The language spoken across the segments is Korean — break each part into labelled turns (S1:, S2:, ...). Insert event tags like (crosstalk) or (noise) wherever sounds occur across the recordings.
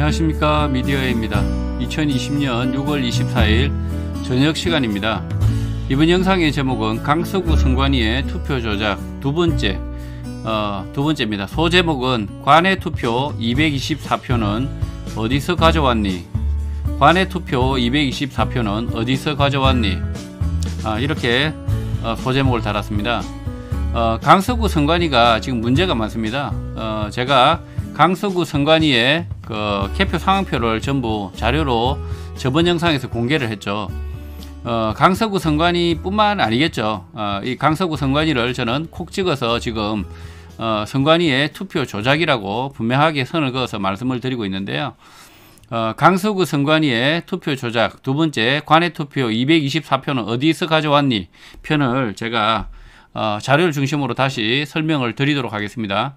S1: 안녕하십니까 미디어입니다 2020년 6월 24일 저녁 시간입니다. 이번 영상의 제목은 강서구 선관위의 투표 조작 두 번째 어, 두 번째입니다. 소제목은 관외 투표 224표는 어디서 가져왔니? 관외 투표 224표는 어디서 가져왔니? 아, 이렇게 어, 소제목을 달았습니다. 어, 강서구 선관위가 지금 문제가 많습니다. 어, 제가 강서구 선관위의 그 개표 상황표를 전부 자료로 저번 영상에서 공개를 했죠. 어, 강서구 선관위 뿐만 아니겠죠. 어, 이 강서구 선관위를 저는 콕 찍어서 지금 어, 선관위의 투표 조작이라고 분명하게 선을 그어서 말씀을 드리고 있는데요. 어, 강서구 선관위의 투표 조작 두 번째 관외 투표 224표는 어디서 가져왔니 편을 제가 어, 자료를 중심으로 다시 설명을 드리도록 하겠습니다.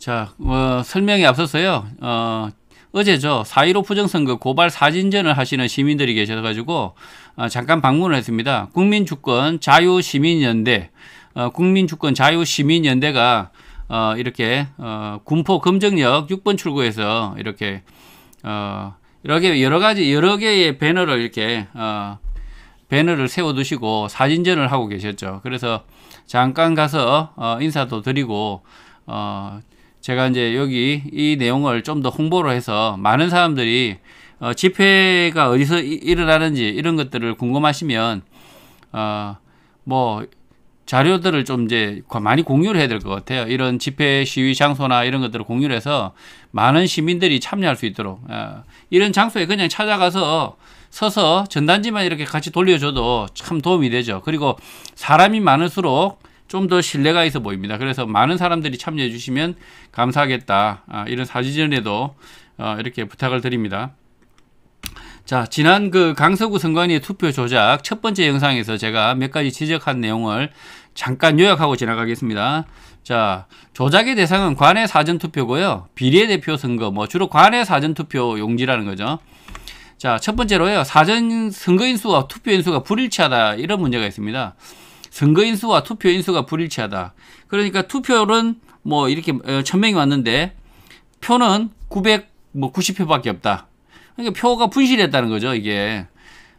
S1: 자, 어, 설명에 앞서서요. 어, 어제죠. 4.15 부정선거 고발 사진전을 하시는 시민들이 계셔가지고 어, 잠깐 방문을 했습니다. 국민주권 자유시민연대, 어, 국민주권 자유시민연대가 어, 이렇게 어, 군포 검정역 6번 출구에서 이렇게 어, 이렇게 여러 가지 여러 개의 배너를 이렇게 어, 배너를 세워두시고 사진전을 하고 계셨죠. 그래서 잠깐 가서 어, 인사도 드리고 어, 제가 이제 여기 이 내용을 좀 더 홍보를 해서 많은 사람들이 어, 집회가 어디서 이, 일어나는지 이런 것들을 궁금하시면 어, 뭐 자료들을 좀 이제 많이 공유를 해야 될 것 같아요. 이런 집회 시위 장소나 이런 것들을 공유를 해서 많은 시민들이 참여할 수 있도록 어, 이런 장소에 그냥 찾아가서 서서 전단지만 이렇게 같이 돌려줘도 참 도움이 되죠. 그리고 사람이 많을수록 좀더 신뢰가 있어 보입니다. 그래서 많은 사람들이 참여해 주시면 감사하겠다. 아, 이런 사지전에도 어, 이렇게 부탁을 드립니다. 자, 지난 그 강서구 선관위의 투표 조작 첫 번째 영상에서 제가 몇 가지 지적한 내용을 잠깐 요약하고 지나가겠습니다. 자, 조작의 대상은 관외 사전투표고요. 비례대표 선거, 뭐 주로 관외 사전투표 용지라는 거죠. 자, 첫 번째로요. 사전 선거인수와 투표인수가 불일치하다 이런 문제가 있습니다. 선거인수와 투표인수가 불일치하다. 그러니까 투표율은뭐 이렇게 어, 천명이 왔는데 표는 9 90표밖에 뭐 없다. 그러니까 표가 분실했다는 거죠, 이게.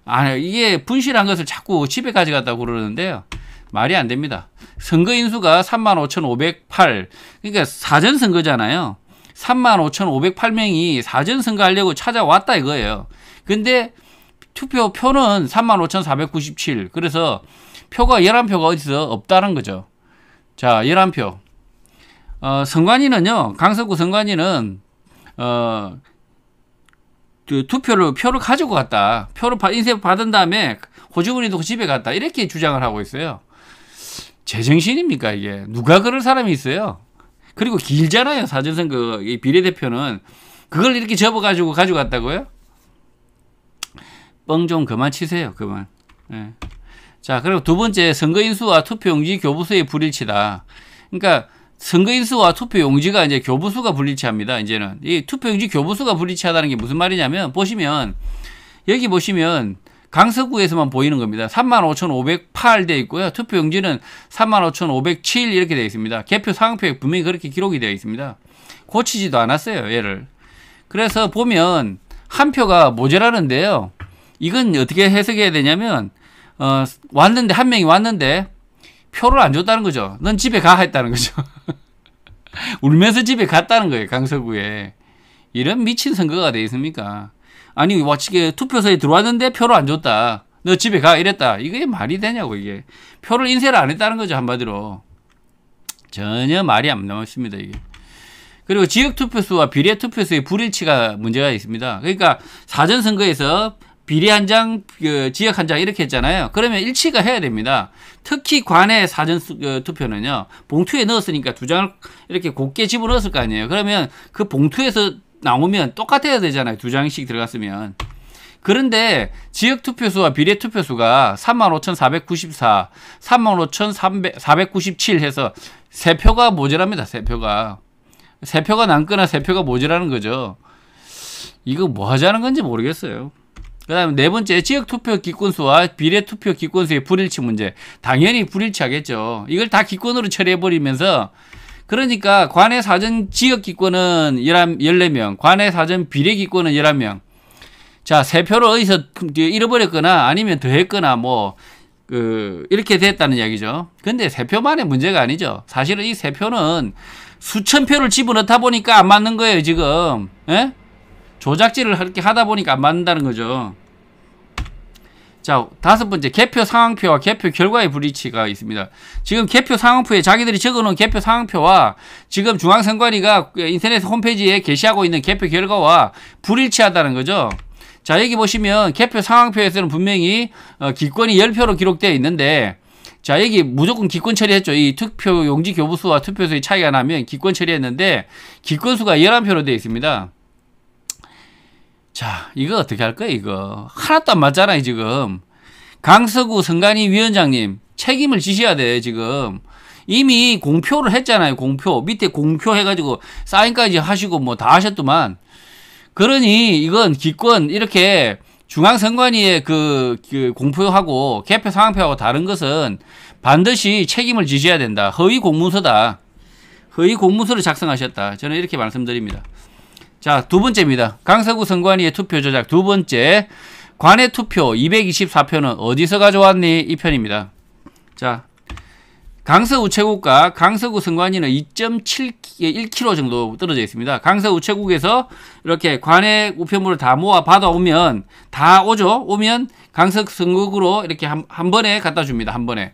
S1: 아, 이게 분실한 것을 자꾸 집에 가져갔다고 그러는데요. 말이 안 됩니다. 선거 인수가 35,508. 그러니까 사전 선거잖아요. 35,508명이 사전 선거하려고 찾아왔다 이거예요. 근데 투표 표는 35,497. 그래서 표가 11표가 어디서 없다는 거죠. 자, 11표. 어, 선관위는요. 강서구 선관위는 어, 그 투표를 표를 가지고 갔다. 표를 인쇄 받은 다음에 호주군이도 집에 갔다. 이렇게 주장을 하고 있어요. 제정신입니까 이게? 누가 그럴 사람이 있어요? 그리고 길잖아요. 사전선거 이 비례대표는 그걸 이렇게 접어가지고 가져갔다고요? 뻥좀 그만 치세요. 그만. 예. 자, 그리고 두 번째 선거인수와 투표용지 교부수의 불일치다. 그러니까 선거인수와 투표용지가 이제 교부수가 불일치합니다. 이제는 이 투표용지 교부수가 불일치하다는 게 무슨 말이냐면 보시면 여기 보시면 강서구에서만 보이는 겁니다. 35,508돼 있고요. 투표용지는 35,507 이렇게 되어 있습니다. 개표 상황표에 분명히 그렇게 기록이 되어 있습니다. 고치지도 않았어요, 얘를. 그래서 보면 한 표가 모자라는데요. 이건 어떻게 해석해야 되냐면 어, 왔는데 한 명이 왔는데 표를 안 줬다는 거죠. 넌 집에 가 했다는 거죠. (laughs) 울면서 집에 갔다는 거예요. 강서구에 이런 미친 선거가 돼 있습니까? 아니 와치게 투표소에 들어왔는데 표를 안 줬다. 너 집에 가 이랬다. 이게 말이 되냐고 이게 표를 인쇄를 안 했다는 거죠 한마디로 전혀 말이 안 나왔습니다 이게. 그리고 지역 투표수와 비례 투표수의 불일치가 문제가 있습니다. 그러니까 사전 선거에서 비례 한 장, 그 지역 한 장 이렇게 했잖아요. 그러면 일치가 해야 됩니다. 특히 관의 사전 어, 투표는요. 봉투에 넣었으니까 두 장을 이렇게 곱게 집어넣었을 거 아니에요. 그러면 그 봉투에서 나오면 똑같아야 되잖아요. 두 장씩 들어갔으면. 그런데 지역 투표수와 비례 투표수가 35,494, 35,497 해서 세 표가 모자랍니다. 세 표가. 세 표가 남거나 세 표가 모자라는 거죠. 이거 뭐 하자는 건지 모르겠어요. 그 다음에 네 번째 지역투표 기권수와 비례투표 기권수의 불일치 문제 당연히 불일치하겠죠. 이걸 다 기권으로 처리해버리면서 그러니까 관내 사전 지역 기권은 14명, 관내 사전 비례 기권은 11명. 자, 세 표를 어디서 잃어버렸거나 아니면 더했거나 뭐, 그, 이렇게 됐다는 이야기죠. 근데 세 표만의 문제가 아니죠. 사실은 이 세 표는 수천 표를 집어넣다 보니까 안 맞는 거예요, 지금. 에? 예? 조작질을 이렇게 하다 보니까 안 맞는다는 거죠. 자 다섯 번째 개표 상황표와 개표 결과의 불일치가 있습니다. 지금 개표 상황표에 자기들이 적어놓은 개표 상황표와 지금 중앙선관위가 인터넷 홈페이지에 게시하고 있는 개표 결과와 불일치하다는 거죠. 자 여기 보시면 개표 상황표에서는 분명히 어, 기권이 10표로 기록되어 있는데 자 여기 무조건 기권 처리했죠. 이 투표 용지 교부수와 투표수의 차이가 나면 기권 처리했는데 기권수가 11표로 되어 있습니다. 자, 이거 어떻게 할 거야, 이거? 하나도 안 맞잖아, 요 지금. 강서구 선관위 위원장님, 책임을 지셔야 돼, 지금. 이미 공표를 했잖아요, 공표. 밑에 공표해가지고 사인까지 하시고 뭐 다 하셨더만. 그러니 이건 기권, 이렇게 중앙선관위의 그, 그 공표하고 개표 상황표하고 다른 것은 반드시 책임을 지셔야 된다. 허위 공문서다. 허위 공문서를 작성하셨다. 저는 이렇게 말씀드립니다. 자, 두 번째입니다. 강서구 선관위의 투표 조작 두 번째. 관외 투표 224표는 어디서 가져왔니? 이 편입니다. 자, 강서 우체국과 강서구 선관위는 2 7 k m 정도 떨어져 있습니다. 강서 우체국에서 이렇게 관외 우편물을 다 모아 받아오면 다 오죠. 오면 강서 선국으로 이렇게 한, 한 번에 갖다 줍니다. 한 번에.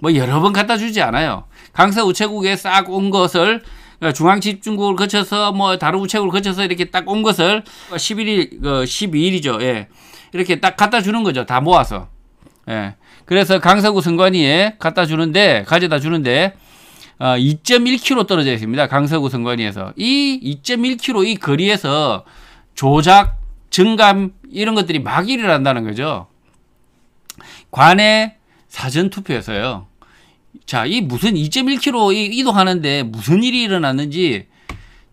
S1: 뭐 여러 번 갖다 주지 않아요. 강서 우체국에 싹 온 것을 어, 중앙집중국을 거쳐서 뭐다른우체국을 거쳐서 이렇게 딱 온 것을 11일, 그 12일이죠. 예. 이렇게 딱 갖다 주는 거죠. 다 모아서. 예. 그래서 강서구 선관위에 갖다 주는데, 가져다 주는데, 어, 2.1km 떨어져 있습니다. 강서구 선관위에서. 이 2.1km 이 거리에서 조작, 증감, 이런 것들이 막 일어난다는 거죠. 관내 사전투표에서요. 자, 이 무슨 2.1km 이동하는데 무슨 일이 일어났는지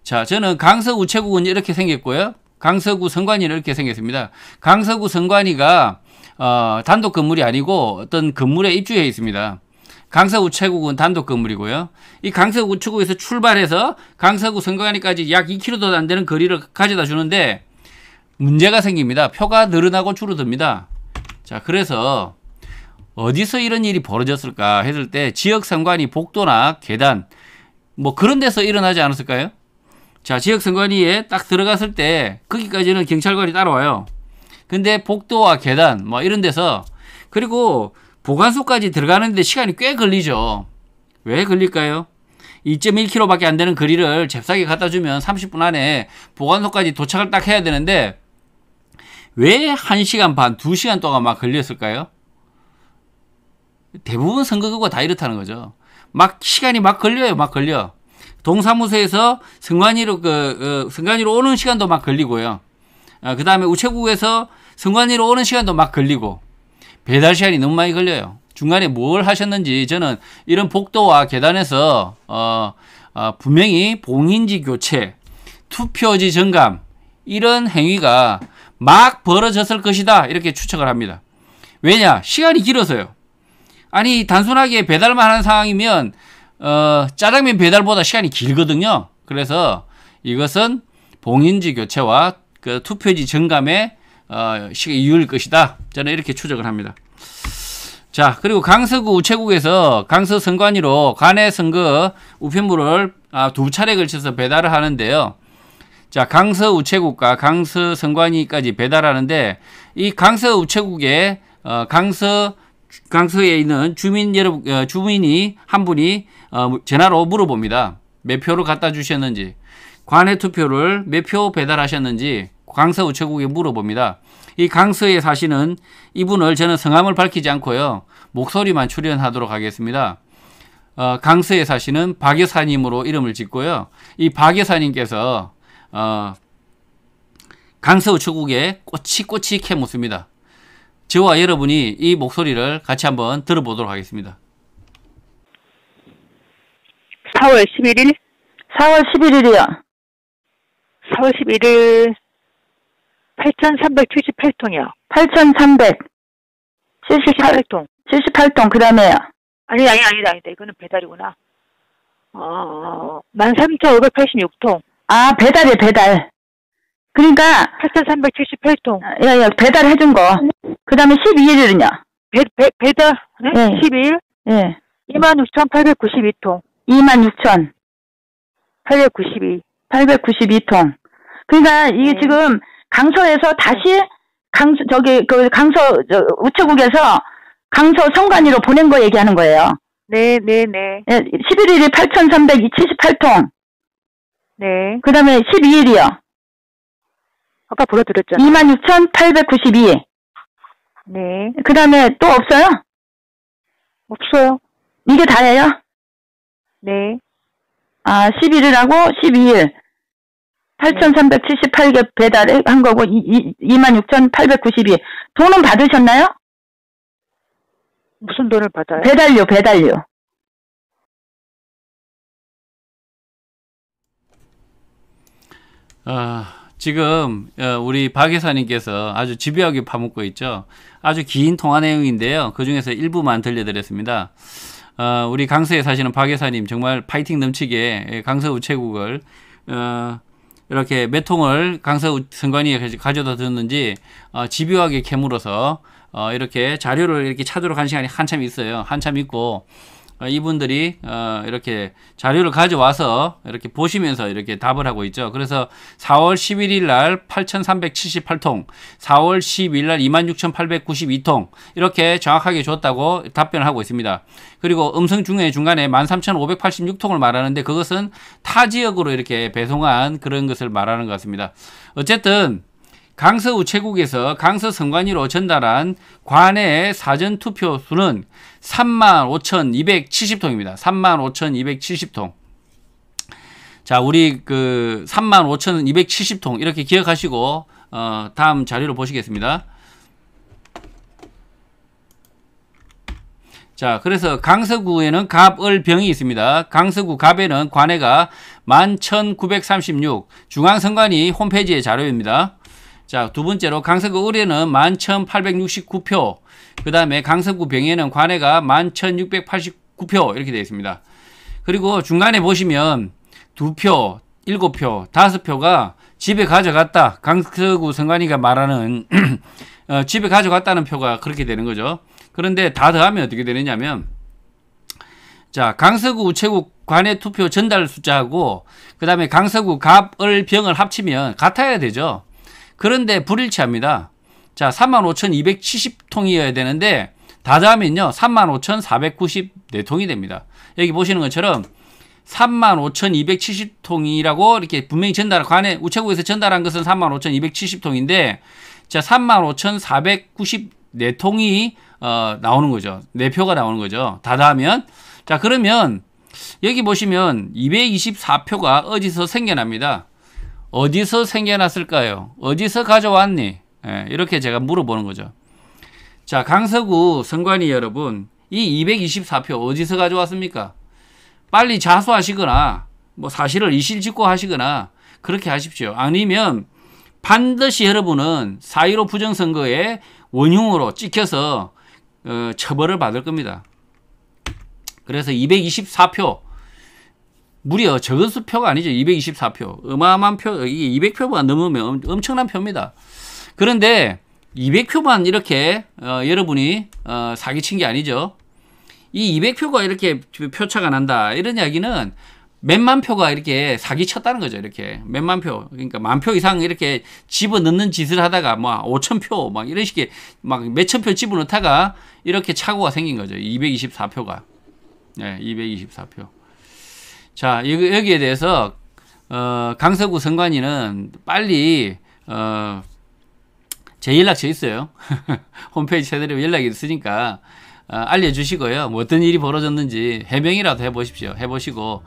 S1: 자, 저는 강서구 우체국은 이렇게 생겼고요. 강서구 선관위는 이렇게 생겼습니다. 강서구 선관위가 어, 단독 건물이 아니고 어떤 건물에 입주해 있습니다. 강서우체국은 단독 건물이고요. 이 강서구 우체국에서 출발해서 강서구 선관위까지 약 2km도 안 되는 거리를 가져다 주는데 문제가 생깁니다. 표가 늘어나고 줄어듭니다. 자, 그래서 어디서 이런 일이 벌어졌을까 했을 때 지역 선관위 복도나 계단 뭐 그런 데서 일어나지 않았을까요? 자, 지역 선관위에 딱 들어갔을 때 거기까지는 경찰관이 따라와요. 근데 복도와 계단 뭐 이런 데서 그리고 보관소까지 들어가는데 시간이 꽤 걸리죠. 왜 걸릴까요? 2.1km밖에 안 되는 거리를 잽싸게 갖다 주면 30분 안에 보관소까지 도착을 딱 해야 되는데 왜 1시간 반, 2시간 동안 막 걸렸을까요? 대부분 선거구가 다 이렇다는 거죠. 막 시간이 막 걸려요. 막 걸려. 동사무소에서 선관위로 그 어, 선관위로 오는 시간도 막 걸리고요. 어, 그다음에 우체국에서 선관위로 오는 시간도 막 걸리고 배달 시간이 너무 많이 걸려요. 중간에 뭘 하셨는지 저는 이런 복도와 계단에서 어, 어 분명히 봉인지 교체, 투표지 정감 이런 행위가 막 벌어졌을 것이다 이렇게 추측을 합니다. 왜냐 시간이 길어서요. 아니 단순하게 배달만 하는 상황이면 어, 짜장면 배달보다 시간이 길거든요. 그래서 이것은 봉인지 교체와 그 투표지 증감에 어, 이유일 것이다. 저는 이렇게 추적을 합니다. 자, 그리고 강서구 우체국에서 강서 선관위로 간의 선거 우편물을 아, 두 차례 걸쳐서 배달을 하는데요. 자, 강서 우체국과 강서 선관위까지 배달하는데 이 강서 우체국에 어, 강서 강서에 있는 주민 여러 어, 주민이 한 분이 어, 전화로 물어봅니다. 몇 표를 갖다 주셨는지 관외 투표를 몇 표 배달하셨는지 강서 우체국에 물어봅니다. 이 강서에 사시는 이분을 저는 성함을 밝히지 않고요 목소리만 출연하도록 하겠습니다. 어, 강서에 사시는 박 여사님으로 이름을 짓고요. 이박 여사님께서 어, 강서 우체국에 꼬치꼬치 캐묻습니다. 저와 여러분이 이 목소리를 같이 한번 들어보도록 하겠습니다.
S2: 4월 11일? 4월 11일이요. 4월 11일 8,378통이요. 8,378통. 78통 그 다음에요. 아니 아니 아니다 아니다 이거는 배달이구나. 어, 13,586통. 어, 어. 아 배달이 배달. 그러니까 8,378통. 아, 예, 예, 배달해 준 거. 그 다음에 12일은요? 배, 배, 배달, 네? 예. 12일? 예. 26,892통. 26,000. 892. 892통. 그러니까 이게 네. 지금 강서에서 다시 강 저기 그 강서 저 우체국에서 강서 성관위로 보낸 거 얘기하는 거예요. 네, 네, 네. 11일이 예, 8,378통. 네. 그다음에 12일이요. 아까 불러드렸잖아요 26,892. 네. 그 다음에 또 없어요? 없어요. 이게 다예요? 네. 아, 11일 하고 12일. 8,378개 배달한 거고, 26,892. 돈은 받으셨나요? 무슨 돈을 받아요? 배달료, 배달료.
S1: 아, 지금 어, 우리 박회사님께서 아주 집요하게 파묻고 있죠. 아주 긴 통화 내용인데요. 그 중에서 일부만 들려드렸습니다. 어, 우리 강서에 사시는 박회사님 정말 파이팅 넘치게 강서 우체국을 어, 이렇게 몇 통을 강서 선관위에 가져다 뒀는지 어, 집요하게 캐물어서 어, 이렇게 자료를 이렇게 찾으러 간 시간이 한참 있어요. 한참 있고 어, 이분들이 어, 이렇게 자료를 가져와서 이렇게 보시면서 이렇게 답을 하고 있죠. 그래서 4월 11일 날 8,378통, 4월 12일 날 26,892통 이렇게 정확하게 줬다고 답변을 하고 있습니다. 그리고 음성 중에 중간에 13,586통을 말하는데 그것은 타 지역으로 이렇게 배송한 그런 것을 말하는 것 같습니다. 어쨌든 강서 우체국에서 강서 선관위로 전달한 관의 사전 투표 수는 35,270통입니다. 35,270통. 자, 우리 그 35,270통 이렇게 기억하시고 어, 다음 자료로 보시겠습니다. 자, 그래서 강서구에는 갑을병이 있습니다. 강서구 갑에는 관해가 11,936, 중앙선관위 홈페이지의 자료입니다. 자, 두 번째로 강서구 의뢰는 11,869표, 그 다음에 강서구 병에는 관해가 11,689표 이렇게 되어 있습니다. 그리고 중간에 보시면 두표 일곱 표 다섯 표가 집에 가져갔다. 강서구 선관위가 말하는 (clears throat) 어, 집에 가져갔다는 표가 그렇게 되는 거죠. 그런데 다 더하면 어떻게 되느냐면 자 강서구 우체국 관외 투표 전달 숫자하고 그 다음에 강서구 갑을 병을 합치면 같아야 되죠. 그런데 불일치합니다. 자, 35,270통이어야 되는데 다 더하면요. 35,494통이 됩니다. 여기 보시는 것처럼 35,270통이라고 이렇게 분명히 전달, 관해 우체국에서 전달한 것은 35,270통인데 자, 35,494통이 어, 나오는 거죠. 내 네 표가 나오는 거죠. 다 더하면 자, 그러면 여기 보시면 224표가 어디서 생겨납니다. 어디서 생겨났을까요? 어디서 가져왔니? 예, 이렇게 제가 물어보는 거죠. 자, 강서구 선관위 여러분, 이 224표 어디서 가져왔습니까? 빨리 자수하시거나, 뭐 사실을 이실직고 하시거나, 그렇게 하십시오. 아니면 반드시 여러분은 4.15 부정선거에 원흉으로 찍혀서 어, 처벌을 받을 겁니다. 그래서 224표 무려 적은 수표가 아니죠. 224표. 어마어마한 표, 200표가 넘으면 엄청난 표입니다. 그런데 200표만 이렇게 어, 여러분이 어, 사기친 게 아니죠. 이 200표가 이렇게 표차가 난다. 이런 이야기는 몇만 표가 이렇게 사기쳤다는 거죠. 이렇게 몇만 표. 그러니까 만 표 이상 이렇게 집어넣는 짓을 하다가 뭐 막 5천 표막 이런 식의 막 몇천 표 집어넣다가 이렇게 착오가 생긴 거죠. 224표가. 네, 224표. 자, 여기에 대해서 어, 강서구 선관위는 빨리 어, 제 연락처 있어요. (laughs) 홈페이지 해드리면 연락이 있으니까 어, 알려주시고요. 뭐 어떤 일이 벌어졌는지 해명이라도 해보십시오. 해보시고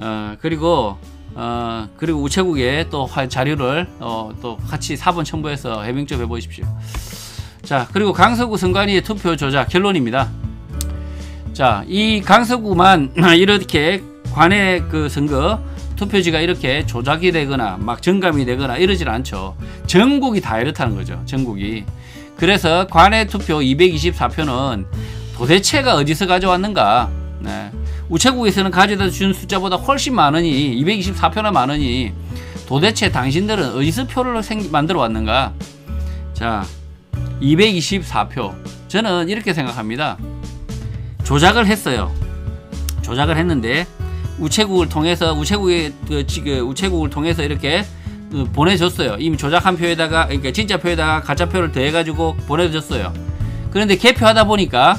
S1: 어, 그리고 어, 그리고 우체국에 또 자료를 어, 또 같이 사본 첨부해서 해명 좀 해보십시오. 자 그리고 강서구 선관위의 투표 조작 결론입니다. 자이 강서구만 (clears throat) 이렇게 관의 그 선거 투표지가 이렇게 조작이 되거나 막 정감이 되거나 이러질 않죠. 전국이 다 이렇다는 거죠. 전국이. 그래서 관의 투표 224표는 도대체가 어디서 가져왔는가? 네. 우체국에서는 가져다 준 숫자보다 훨씬 많으니 224표나 많으니 도대체 당신들은 어디서 표를 생, 만들어 왔는가? 자, 224표. 저는 이렇게 생각합니다. 조작을 했어요. 조작을 했는데 우체국을 통해서 우체국의 그 지금 그, 우체국을 통해서 이렇게 그, 보내줬어요. 이미 조작한 표에다가 그러니까 진짜 표에다가 가짜 표를 더해가지고 보내줬어요. 그런데 개표하다 보니까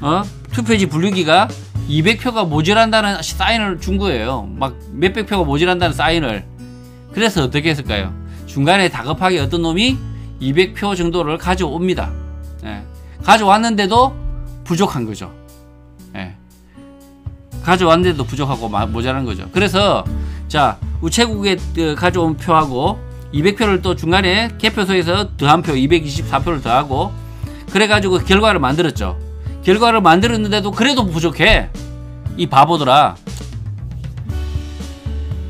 S1: 어? 투표지 분류기가 200표가 모자란다는 사인을 준 거예요. 막 몇백 표가 모자란다는 사인을. 그래서 어떻게 했을까요? 중간에 다급하게 어떤 놈이 200표 정도를 가져옵니다. 예. 가져왔는데도 부족한 거죠. 가져왔는데도 부족하고 모자란 거죠. 그래서 자 우체국에 어, 가져온 표하고 200표를 또 중간에 개표소에서 더한 표 224표를 더하고 그래가지고 결과를 만들었죠. 결과를 만들었는데도 그래도 부족해. 이 바보들아.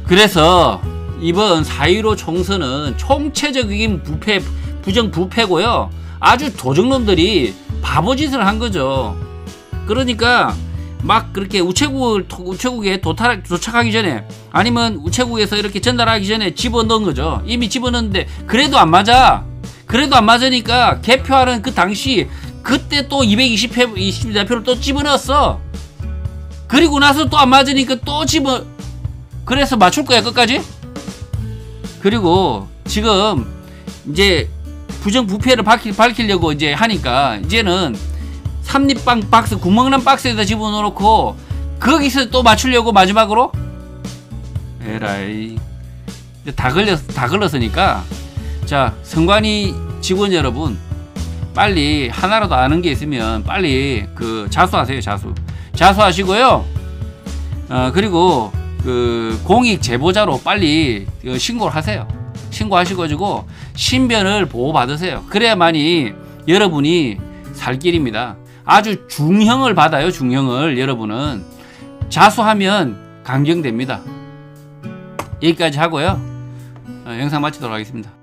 S1: 그래서 이번 4.15 총선은 총체적인 부패, 부정 부패고요. 아주 도적놈들이 바보짓을 한 거죠. 그러니까 막 그렇게 우체국을 우체국에 도착 도착하기 전에 아니면 우체국에서 이렇게 전달하기 전에 집어넣은 거죠. 이미 집어넣는데 그래도 안 맞아. 그래도 안 맞으니까 개표하는 그 당시 그때 또 220회 24표를 또 집어넣었어. 그리고 나서 또 안 맞으니까 또 집어 그래서 맞출 거야 끝까지. 그리고 지금 이제 부정부패를 밝히, 밝히려고 이제 하니까 이제는 삼립빵 박스 구멍난 박스에다 집어넣어놓고 거기서 또 맞추려고 마지막으로 에라이 다 걸렸 다 걸렸으니까 자 성관이 직원 여러분 빨리 하나라도 아는 게 있으면 빨리 그 자수하세요 자수 자수하시고요 어 그리고 그 공익 제보자로 빨리 그 신고를 하세요 신고하셔가지고 신변을 보호받으세요 그래야만이 여러분이 살 길입니다 아주 중형을 받아요. 중형을 여러분은 자수하면 강경됩니다. 여기까지 하고요. 어, 영상 마치도록 하겠습니다.